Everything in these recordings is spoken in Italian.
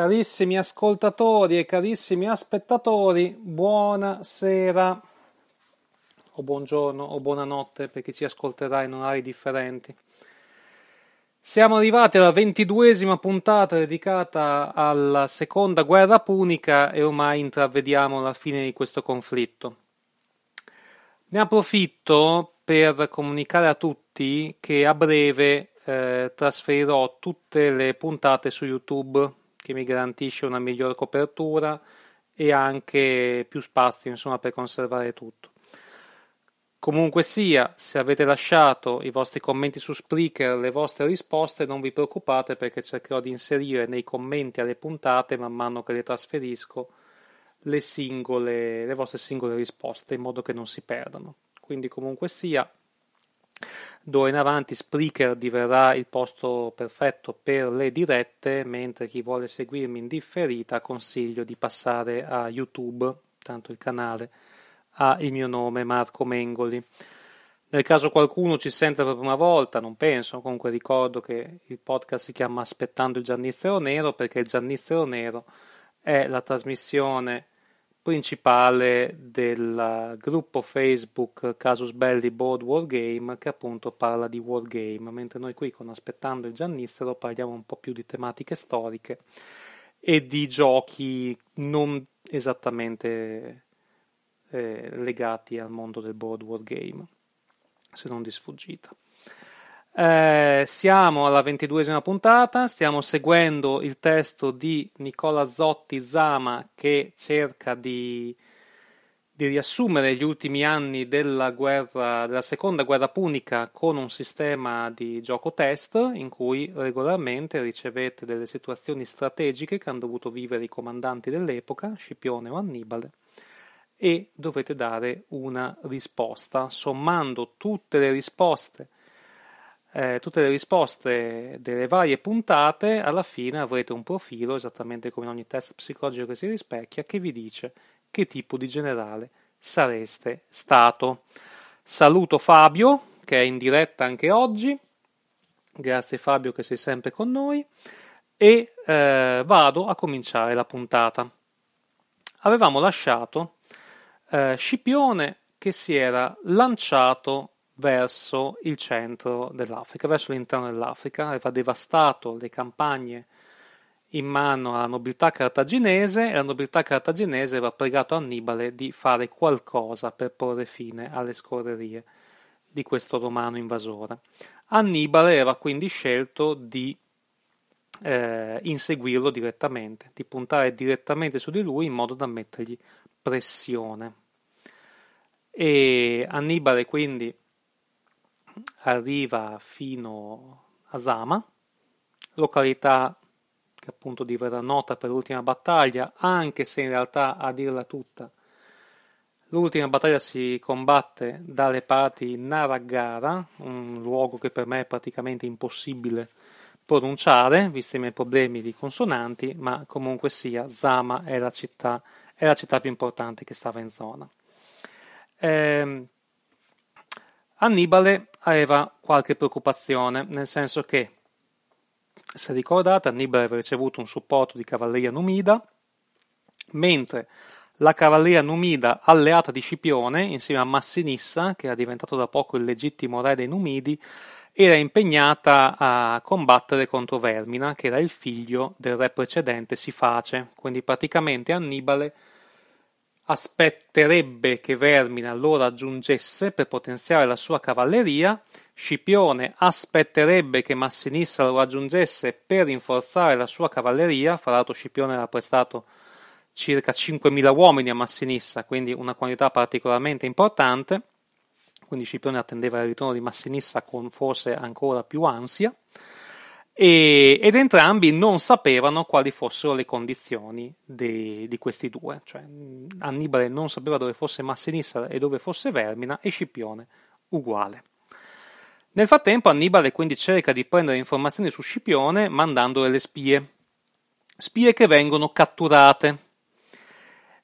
Carissimi ascoltatori e carissimi aspettatori, buonasera o buongiorno o buonanotte per chi ci ascolterà in orari differenti. Siamo arrivati alla ventiduesima puntata dedicata alla seconda guerra punica e ormai intravediamo la fine di questo conflitto. Ne approfitto per comunicare a tutti che a breve eh, trasferirò tutte le puntate su YouTube che mi garantisce una migliore copertura e anche più spazio insomma, per conservare tutto. Comunque sia, se avete lasciato i vostri commenti su Spreaker, le vostre risposte, non vi preoccupate perché cercherò di inserire nei commenti alle puntate, man mano che le trasferisco, le, singole, le vostre singole risposte in modo che non si perdano. Quindi comunque sia, D'ora in avanti Spreaker diverrà il posto perfetto per le dirette, mentre chi vuole seguirmi in differita consiglio di passare a YouTube, tanto il canale ha il mio nome Marco Mengoli. Nel caso qualcuno ci senta per la prima volta, non penso, comunque ricordo che il podcast si chiama Aspettando il Giannizzero Nero perché il Giannizzero Nero è la trasmissione principale del eh, gruppo Facebook Casus Belli Board Wargame che appunto parla di wargame, mentre noi qui con Aspettando il Giannizzero parliamo un po' più di tematiche storiche e di giochi non esattamente eh, legati al mondo del board wargame, se non di sfuggita. Eh, siamo alla ventiduesima puntata, stiamo seguendo il testo di Nicola Zotti Zama che cerca di, di riassumere gli ultimi anni della, guerra, della seconda guerra punica con un sistema di gioco test in cui regolarmente ricevete delle situazioni strategiche che hanno dovuto vivere i comandanti dell'epoca, Scipione o Annibale e dovete dare una risposta sommando tutte le risposte eh, tutte le risposte delle varie puntate, alla fine avrete un profilo, esattamente come in ogni test psicologico che si rispecchia, che vi dice che tipo di generale sareste stato. Saluto Fabio, che è in diretta anche oggi. Grazie Fabio che sei sempre con noi. E eh, vado a cominciare la puntata. Avevamo lasciato eh, Scipione che si era lanciato verso il centro dell'Africa, verso l'interno dell'Africa, aveva devastato le campagne in mano alla nobiltà cartaginese e la nobiltà cartaginese aveva pregato Annibale di fare qualcosa per porre fine alle scorrerie di questo romano invasore. Annibale aveva quindi scelto di eh, inseguirlo direttamente, di puntare direttamente su di lui in modo da mettergli pressione. E Annibale quindi arriva fino a Zama, località che appunto diverrà nota per l'ultima battaglia, anche se in realtà a dirla tutta l'ultima battaglia si combatte dalle parti Naragara, un luogo che per me è praticamente impossibile pronunciare, visti i miei problemi di consonanti, ma comunque sia, Zama è la città, è la città più importante che stava in zona. Ehm, Annibale aveva qualche preoccupazione, nel senso che, se ricordate, Annibale aveva ricevuto un supporto di cavalleria numida, mentre la cavalleria numida alleata di Scipione, insieme a Massinissa, che era diventato da poco il legittimo re dei Numidi, era impegnata a combattere contro Vermina, che era il figlio del re precedente Siface. Quindi praticamente Annibale Aspetterebbe che Vermina lo raggiungesse per potenziare la sua cavalleria, Scipione aspetterebbe che Massinissa lo raggiungesse per rinforzare la sua cavalleria, fra l'altro Scipione ha prestato circa 5.000 uomini a Massinissa, quindi una quantità particolarmente importante, quindi Scipione attendeva il ritorno di Massinissa con forse ancora più ansia, e, ed entrambi non sapevano quali fossero le condizioni de, di questi due, cioè Annibale non sapeva dove fosse Massinissa e dove fosse Vermina e Scipione uguale. Nel frattempo Annibale quindi cerca di prendere informazioni su Scipione mandando delle spie, spie che vengono catturate.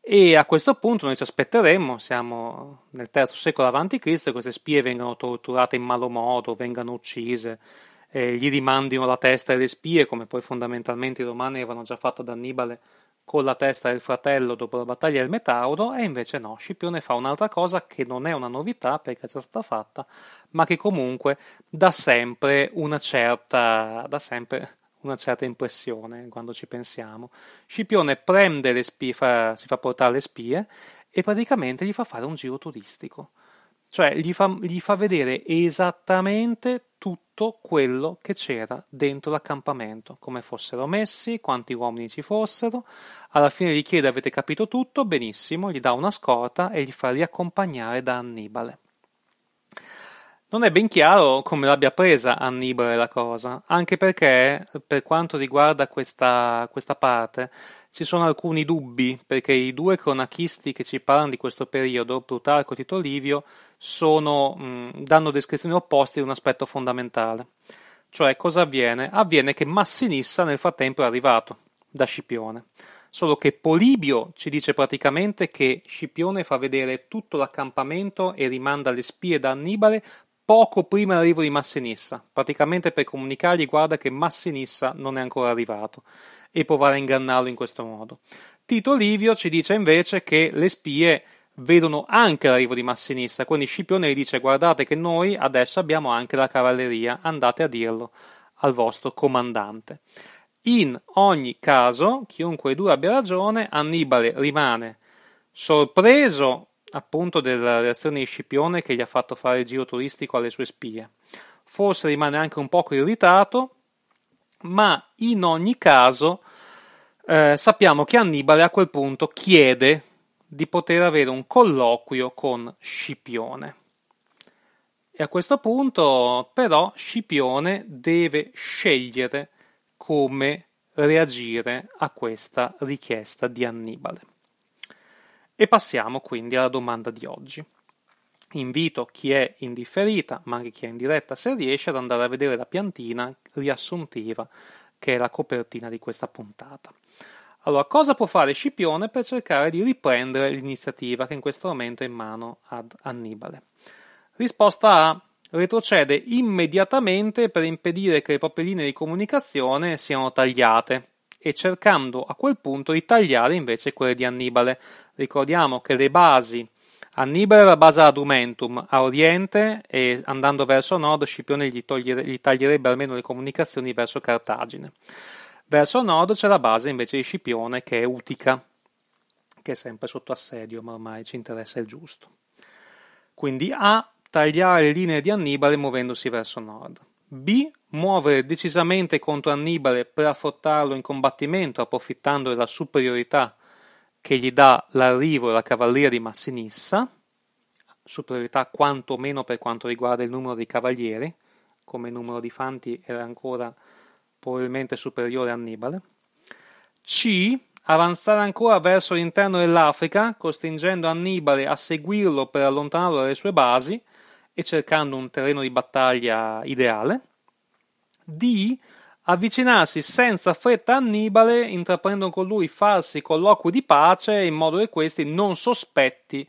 E a questo punto noi ci aspetteremmo, siamo nel terzo secolo a.C., queste spie vengano torturate in malo modo, vengano uccise, eh, gli rimandino la testa e le spie, come poi fondamentalmente i romani avevano già fatto ad Annibale con la testa del fratello dopo la battaglia del Metauro, e invece no, Scipione fa un'altra cosa che non è una novità perché è già stata fatta, ma che comunque dà sempre una certa, dà sempre una certa impressione quando ci pensiamo. Scipione prende le spie, fa, si fa portare le spie e praticamente gli fa fare un giro turistico, cioè gli fa, gli fa vedere esattamente tutto tutto quello che c'era dentro l'accampamento, come fossero messi, quanti uomini ci fossero. Alla fine gli chiede avete capito tutto, benissimo, gli dà una scorta e gli fa riaccompagnare da Annibale. Non è ben chiaro come l'abbia presa Annibale la cosa, anche perché per quanto riguarda questa, questa, parte ci sono alcuni dubbi, perché i due cronachisti che ci parlano di questo periodo, Plutarco e Tito Livio, sono, mh, danno descrizioni opposte di un aspetto fondamentale. Cioè cosa avviene? Avviene che Massinissa nel frattempo è arrivato da Scipione, solo che Polibio ci dice praticamente che Scipione fa vedere tutto l'accampamento e rimanda le spie da Annibale poco prima dell'arrivo di Massinissa, praticamente per comunicargli guarda che Massinissa non è ancora arrivato e provare a ingannarlo in questo modo. Tito Livio ci dice invece che le spie vedono anche l'arrivo di Massinissa, quindi Scipione gli dice guardate che noi adesso abbiamo anche la cavalleria, andate a dirlo al vostro comandante. In ogni caso, chiunque due abbia ragione, Annibale rimane sorpreso appunto della reazione di Scipione che gli ha fatto fare il giro turistico alle sue spie. Forse rimane anche un poco irritato, ma in ogni caso eh, sappiamo che Annibale a quel punto chiede di poter avere un colloquio con Scipione. E a questo punto però Scipione deve scegliere come reagire a questa richiesta di Annibale. E passiamo quindi alla domanda di oggi. Invito chi è in differita, ma anche chi è in diretta, se riesce ad andare a vedere la piantina riassuntiva che è la copertina di questa puntata. Allora, cosa può fare Scipione per cercare di riprendere l'iniziativa che in questo momento è in mano ad Annibale? Risposta A. Retrocede immediatamente per impedire che le proprie linee di comunicazione siano tagliate, e cercando a quel punto di tagliare invece quelle di Annibale. Ricordiamo che le basi Annibale era base ad Umentum, a oriente e andando verso nord Scipione gli, togliere, gli taglierebbe almeno le comunicazioni verso Cartagine. Verso nord c'è la base invece di Scipione che è Utica, che è sempre sotto assedio, ma ormai ci interessa il giusto. Quindi A, tagliare le linee di Annibale muovendosi verso nord. B muovere decisamente contro Annibale per affrontarlo in combattimento approfittando della superiorità che gli dà l'arrivo e la cavalleria di Massinissa, superiorità quantomeno per quanto riguarda il numero di cavalieri, come numero di fanti era ancora probabilmente superiore a Annibale. C. Avanzare ancora verso l'interno dell'Africa, costringendo Annibale a seguirlo per allontanarlo dalle sue basi, e cercando un terreno di battaglia ideale. D. Avvicinarsi senza fretta a Annibale, intraprendendo con lui falsi colloqui di pace in modo che questi non sospetti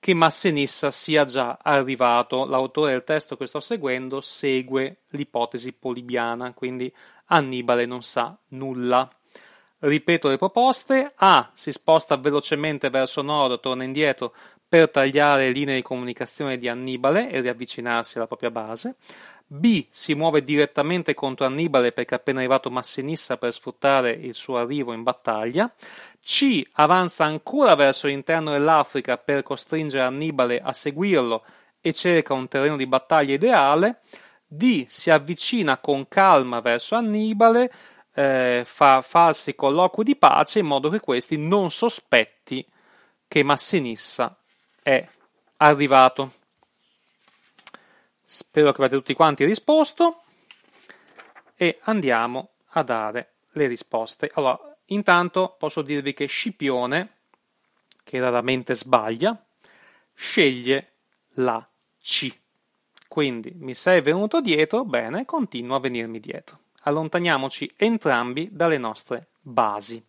che Massenissa sia già arrivato. L'autore del testo che sto seguendo segue l'ipotesi polibiana, quindi Annibale non sa nulla ripeto le proposte, A si sposta velocemente verso nord, torna indietro per tagliare linee di comunicazione di Annibale e riavvicinarsi alla propria base, B si muove direttamente contro Annibale perché è appena arrivato Massinissa per sfruttare il suo arrivo in battaglia, C avanza ancora verso l'interno dell'Africa per costringere Annibale a seguirlo e cerca un terreno di battaglia ideale, D si avvicina con calma verso Annibale, eh, fa falsi colloqui di pace in modo che questi non sospetti che Massinissa è arrivato. Spero che avete tutti quanti risposto e andiamo a dare le risposte. Allora, intanto posso dirvi che Scipione, che raramente sbaglia, sceglie la C. Quindi mi sei venuto dietro, bene, continua a venirmi dietro allontaniamoci entrambi dalle nostre basi.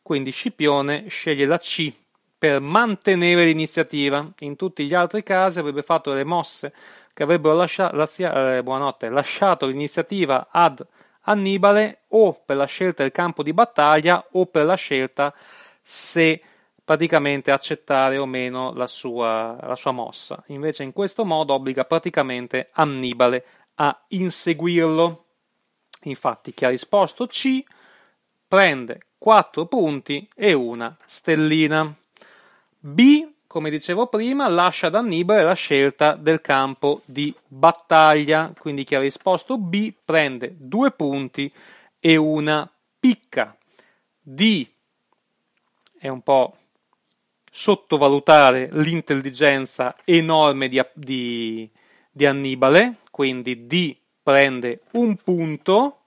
Quindi Scipione sceglie la C per mantenere l'iniziativa, in tutti gli altri casi avrebbe fatto le mosse che avrebbero lascia, eh, lasciato l'iniziativa ad Annibale o per la scelta del campo di battaglia o per la scelta se praticamente accettare o meno la sua, la sua, mossa. Invece in questo modo obbliga praticamente Annibale a inseguirlo. Infatti chi ha risposto C prende 4 punti e una stellina. B, come dicevo prima, lascia ad Annibale la scelta del campo di battaglia, quindi chi ha risposto B prende 2 punti e una picca. D è un po' sottovalutare l'intelligenza enorme di, di, di Annibale, quindi D prende un punto,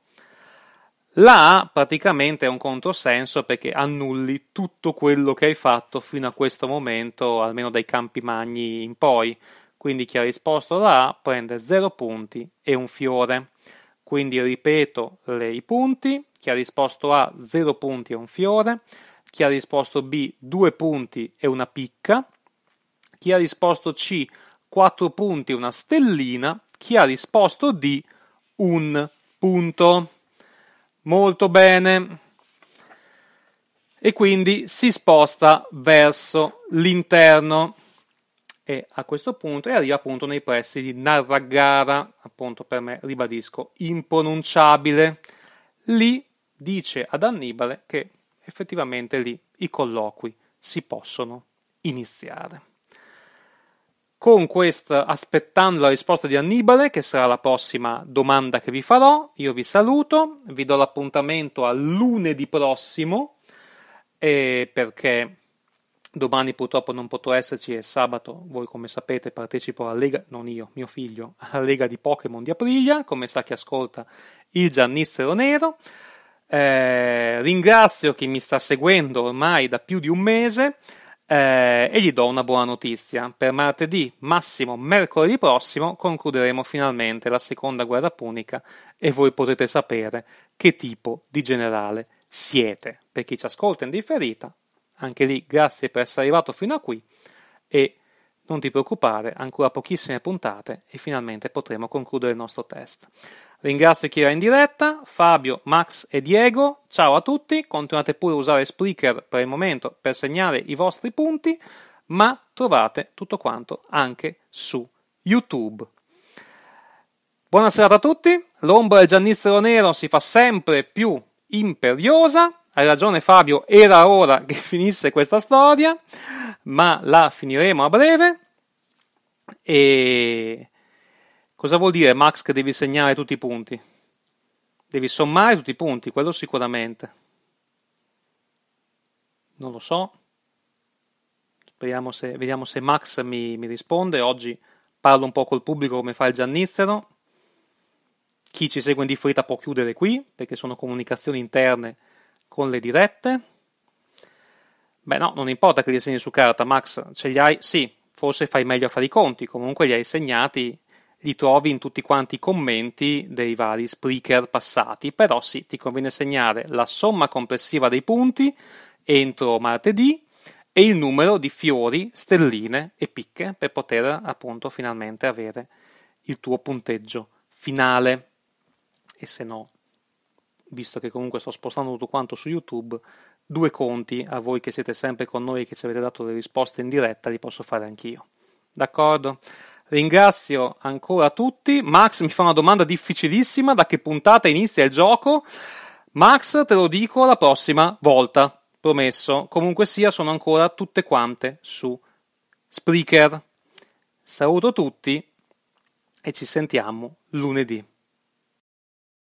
la A praticamente è un controsenso perché annulli tutto quello che hai fatto fino a questo momento, almeno dai campi magni in poi. Quindi chi ha risposto la A prende 0 punti e un fiore. Quindi ripeto le, i punti, chi ha risposto A 0 punti e un fiore, chi ha risposto B 2 punti e una picca, chi ha risposto C 4 punti e una stellina chi ha risposto di un punto. Molto bene. E quindi si sposta verso l'interno e a questo punto e arriva appunto nei pressi di Narragara, appunto per me, ribadisco, impronunciabile. Lì dice ad Annibale che effettivamente lì i colloqui si possono iniziare con questa, aspettando la risposta di Annibale, che sarà la prossima domanda che vi farò, io vi saluto, vi do l'appuntamento a lunedì prossimo, eh, perché domani purtroppo non potrò esserci e sabato, voi come sapete, partecipo alla Lega, non io, mio figlio, alla Lega di Pokémon di Aprilia, come sa chi ascolta il Giannizzero Nero. Eh, ringrazio chi mi sta seguendo ormai da più di un mese. Eh, e gli do una buona notizia. Per martedì, massimo mercoledì prossimo, concluderemo finalmente la seconda guerra punica e voi potete sapere che tipo di generale siete. Per chi ci ascolta in differita, anche lì grazie per essere arrivato fino a qui e non ti preoccupare, ancora pochissime puntate e finalmente potremo concludere il nostro test. Ringrazio chi era in diretta, Fabio, Max e Diego. Ciao a tutti, continuate pure a usare Spreaker per il momento per segnare i vostri punti, ma trovate tutto quanto anche su YouTube. Buona serata a tutti. L'ombra del giannizzero nero si fa sempre più imperiosa. Hai ragione Fabio, era ora che finisse questa storia ma la finiremo a breve. E cosa vuol dire Max che devi segnare tutti i punti? Devi sommare tutti i punti, quello sicuramente. Non lo so. Speriamo se, vediamo se Max mi, mi risponde. Oggi parlo un po' col pubblico come fa il Giannizzero. Chi ci segue in differita può chiudere qui perché sono comunicazioni interne con le dirette. Beh, no, non importa che li segni su carta, Max, ce li hai? Sì, forse fai meglio a fare i conti, comunque li hai segnati, li trovi in tutti quanti i commenti dei vari speaker passati, però sì, ti conviene segnare la somma complessiva dei punti entro martedì e il numero di fiori, stelline e picche per poter appunto finalmente avere il tuo punteggio finale. E se no, visto che comunque sto spostando tutto quanto su YouTube, due conti a voi che siete sempre con noi e che ci avete dato le risposte in diretta, li posso fare anch'io. D'accordo? Ringrazio ancora tutti. Max mi fa una domanda difficilissima, da che puntata inizia il gioco? Max, te lo dico la prossima volta, promesso. Comunque sia, sono ancora tutte quante su Spreaker. Saluto tutti e ci sentiamo lunedì.